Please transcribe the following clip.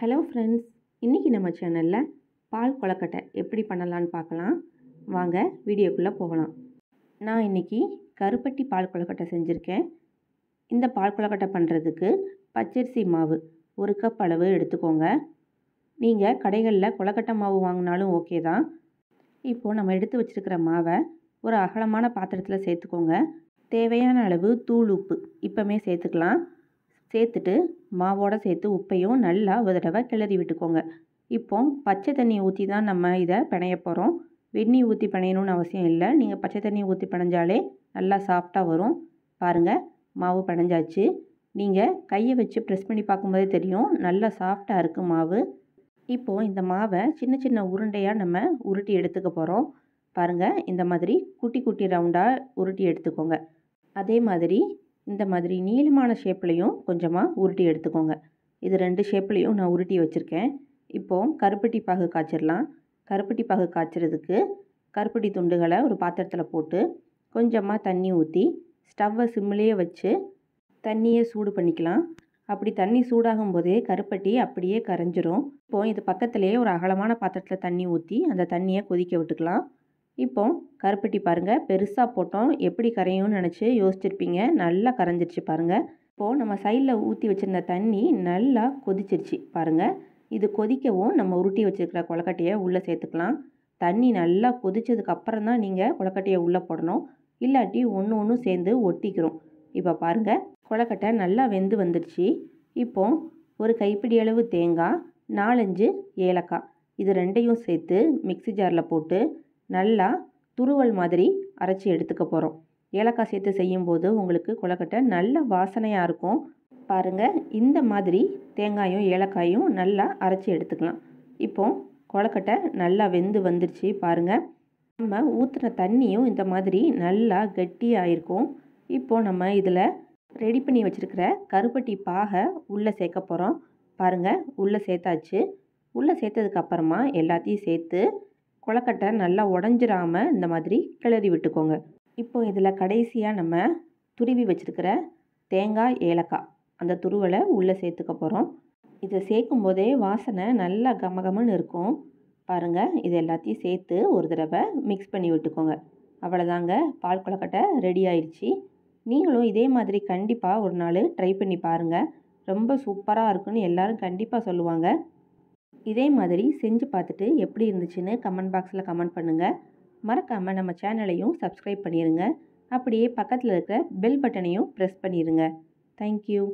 hello friends இன்றைக்கி நம்ம சேனலில் பால் கொலக்கட்டை எப்படி பண்ணலான்னு பார்க்கலாம் வாங்க வீடியோக்குள்ளே போகலாம் நான் இன்றைக்கி கருப்பட்டி பால் கொலக்கட்டை செஞ்சுருக்கேன் இந்த பால் கொலக்கட்டை பண்ணுறதுக்கு பச்சரிசி மாவு ஒரு கப் அளவு எடுத்துக்கோங்க நீங்கள் கடைகளில் கொலக்கட்டை மாவு வாங்கினாலும் ஓகே தான் இப்போது நம்ம எடுத்து வச்சுருக்கிற மாவை ஒரு அகலமான பாத்திரத்தில் சேர்த்துக்கோங்க தேவையான அளவு தூள் உப்பு இப்போமே சேர்த்துக்கலாம் சேர்த்துட்டு மாவோடு சேர்த்து உப்பையும் நல்லா ஒரு தடவை கிளறி விட்டுக்கோங்க இப்போ பச்சை தண்ணியை ஊற்றி தான் நம்ம இதை பிணைய போகிறோம் வெந்நி ஊற்றி பிணையணும்னு அவசியம் இல்லை நீங்கள் பச்சை தண்ணி ஊற்றி பிணைஞ்சாலே நல்லா சாஃப்டாக வரும் பாருங்கள் மாவு பிணைஞ்சாச்சு நீங்கள் கையை வச்சு ப்ரெஸ் பண்ணி பார்க்கும்போதே தெரியும் நல்லா சாஃப்டாக இருக்குது மாவு இப்போது இந்த மாவை சின்ன சின்ன உருண்டையாக நம்ம உருட்டி எடுத்துக்க போகிறோம் பாருங்கள் இந்த மாதிரி குட்டி குட்டி ரவுண்டாக உருட்டி எடுத்துக்கோங்க அதே மாதிரி இந்த மாதிரி நீளமான ஷேப்லேயும் கொஞ்சமாக உருட்டி எடுத்துக்கோங்க இது ரெண்டு ஷேப்லேயும் நான் உருட்டி வச்சுருக்கேன் இப்போது கருப்பட்டி பாகு காய்ச்சிடலாம் கருப்பட்டி பாகு காய்ச்சறதுக்கு கருப்பட்டி துண்டுகளை ஒரு பாத்திரத்தில் போட்டு கொஞ்சமாக தண்ணி ஊற்றி ஸ்டவ்வை சிம்மிலேயே வச்சு தண்ணியை சூடு பண்ணிக்கலாம் அப்படி தண்ணி சூடாகும் போதே கருப்பட்டி அப்படியே கரைஞ்சிரும் இப்போது இது பக்கத்துலேயே ஒரு அகலமான பாத்திரத்தில் தண்ணி ஊற்றி அந்த தண்ணியை கொதிக்க விட்டுக்கலாம் இப்போ கருப்பட்டி பாருங்கள் பெருசாக போட்டோம் எப்படி கரையும்னு நினச்சி யோசிச்சிருப்பீங்க நல்லா கரைஞ்சிருச்சு பாருங்கள் இப்போது நம்ம சைடில் ஊற்றி வச்சுருந்த தண்ணி நல்லா கொதிச்சிருச்சு பாருங்கள் இது கொதிக்கவும் நம்ம உருட்டி வச்சுருக்கிற கொலக்கட்டையை உள்ளே சேர்த்துக்கலாம் தண்ணி நல்லா கொதிச்சதுக்கு அப்புறம் தான் நீங்கள் கொலக்கட்டையை உள்ளே போடணும் இல்லாட்டி ஒன்று ஒன்று சேர்ந்து ஒட்டிக்கிறோம் இப்போ பாருங்கள் கொலக்கட்டை நல்லா வெந்து வந்துடுச்சு இப்போ ஒரு கைப்பிடி அளவு தேங்காய் நாலஞ்சு ஏலக்காய் இது ரெண்டையும் சேர்த்து மிக்சி ஜாரில் போட்டு நல்லா துருவல் மாதிரி அரைச்சி எடுத்துக்க போகிறோம் ஏலக்காய் சேர்த்து செய்யும்போது உங்களுக்கு கொலக்கட்டை நல்ல வாசனையாக இருக்கும் பாருங்கள் இந்த மாதிரி தேங்காயும் ஏலக்காயும் நல்லா அரைச்சி எடுத்துக்கலாம் இப்போது கொலக்கட்டை நல்லா வெந்து வந்துருச்சு பாருங்கள் நம்ம ஊற்றுன தண்ணியும் இந்த மாதிரி நல்லா கெட்டியாயிருக்கும் இப்போது நம்ம இதில் ரெடி பண்ணி வச்சுருக்கிற கருப்பட்டி பாகை உள்ளே சேர்க்க போகிறோம் பாருங்கள் உள்ளே சேர்த்தாச்சு உள்ளே சேர்த்ததுக்கப்புறமா எல்லாத்தையும் சேர்த்து கொலக்கட்டை நல்லா உடஞ்சிராமல் இந்த மாதிரி கிளறி விட்டுக்கோங்க இப்போ இதில் கடைசியாக நம்ம துருவி வச்சுருக்கிற தேங்காய் ஏலக்காய் அந்த துருவலை உள்ளே சேர்த்துக்க போகிறோம் இதை சேர்க்கும் போதே வாசனை நல்லா கமகமன்னு இருக்கும் பாருங்கள் இது எல்லாத்தையும் சேர்த்து ஒரு தடவை மிக்ஸ் பண்ணி விட்டுக்கோங்க அவ்வளோதாங்க பால் கொலக்கட்டை ரெடி ஆயிடுச்சு நீங்களும் இதே மாதிரி கண்டிப்பாக ஒரு நாள் ட்ரை பண்ணி பாருங்கள் ரொம்ப சூப்பராக இருக்குன்னு எல்லோரும் கண்டிப்பாக சொல்லுவாங்க இதே மாதிரி செஞ்சு பார்த்துட்டு எப்படி இருந்துச்சுன்னு கமெண்ட் பாக்ஸில் கமெண்ட் பண்ணுங்கள் மறக்காமல் நம்ம சேனலையும் சப்ஸ்கிரைப் பண்ணிடுங்க அப்படியே பக்கத்தில் இருக்கிற பெல் பட்டனையும் ப்ரெஸ் பண்ணிடுங்க தேங்க்யூ